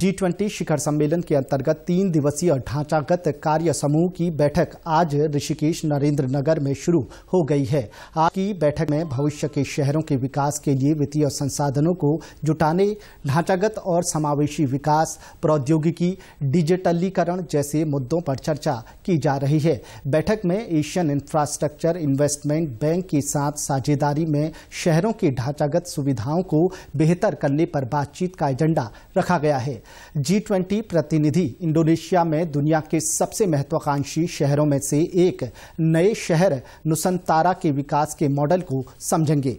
G twenty शिखर सम्मेलन के अंतर्गत तीन दिवसीय ढांचागत कार्य समूह की बैठक आज ऋषिकेश नरेंद्र नगर में शुरू हो गई है आज की बैठक में भविष्य के शहरों के विकास के लिए वित्तीय संसाधनों को जुटाने ढांचागत और समावेशी विकास प्रौद्योगिकी डिजिटलीकरण जैसे मुद्दों पर चर्चा की जा रही है बैठक में एशियन इंफ्रास्ट्रक्चर इन्वेस्टमेंट बैंक के साथ साझेदारी में शहरों की ढांचागत सुविधाओं को बेहतर करने पर बातचीत का एजेंडा रखा गया है जी ट्वेंटी प्रतिनिधि इंडोनेशिया में दुनिया के सबसे महत्वाकांक्षी शहरों में से एक नए शहर नुसंतारा के विकास के मॉडल को समझेंगे